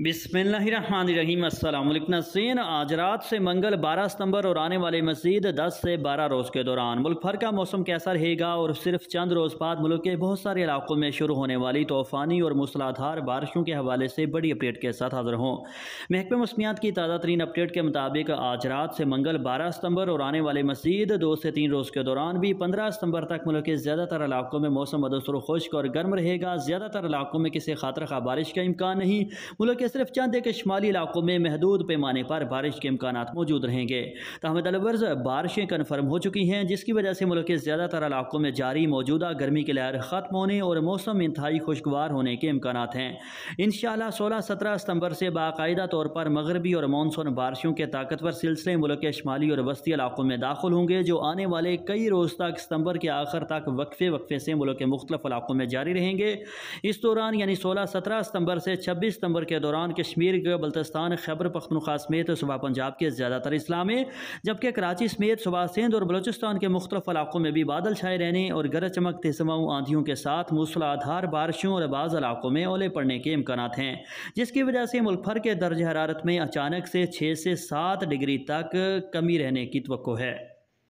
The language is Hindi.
मुल्क नसीन आज रात से मंगल 12 सितंबर और आने वाले मजीद 10 से 12 रोज़ के दौरान मुल्क भर का मौसम कैसा रहेगा और सिर्फ चंद रोज़ बाद मुल्क के बहुत सारे इलाकों में शुरू होने वाली तूफ़ानी और मूसलाधार बारिशों के हवाले से बड़ी अपडेट के साथ हाजिर हों महकमे मौसमियात की ताज़ा तरीन अपडेट के मुताबिक आज रात से मंगल बारह सितंबर और आने वाले मजीद दो से तीन रोज़ के दौरान भी पंद्रह सितंबर तक मुल्क के ज़्यादातर इलाकों में मौसम बदसर खुश्क और गर्म रहेगा ज़्यादातर इलाकों में किसी खातर खा बारिश का इम्कान नहीं मुल्क के सिर्फ चंद के शुमाली इलाकों में महदूद पैमाने पर बारिश के इम्कान मौजूद रहेंगे तहम तो तलवर्ज बारिशें कन्फर्म हो चुकी हैं जिसकी वजह से मुल्क के ज़्यादातर इलाकों में जारी मौजूदा गर्मी की लहर ख़त्म होने और मौसम इंतहाई खुशगवार होने के इम्कान हैं इन सोलह सत्रह सितम्बर से बाकायदा तौर पर मगरबी और मानसून बारिशों के ताकतवर सिलसिले मुल्क के शुमाली और वस्ती इलाकों में दाखिल होंगे जो आने वाले कई रोज़ तक सितम्बर के आखिर तक वक्फे वक्फे से मुल्क के मुख्तलिफ इलाकों में जारी रहेंगे इस दौरान यानी सोलह सत्रह सितम्बर से छब्बीस सितम्बर के दौरान दौरान कश्मीर के बल्तिस्तान खैबर पख्तनख्वा समेत सुबह पंजाब के ज़्यादातर इस्लाम में जबकि कराची समेत सुबह सिंध और बलोचिस्तान के मुख्तफ इलाकों में भी बादल छाए रहने और गरज चमकते समाऊ आंधियों के साथ मूसलाधार बारिशों और बाज़ इलाकों में ओले पड़ने के इम्कान हैं जिसकी वजह से मुल्क भर के दर्ज हरारत में अचानक से छः से सात डिग्री तक कमी रहने की तो है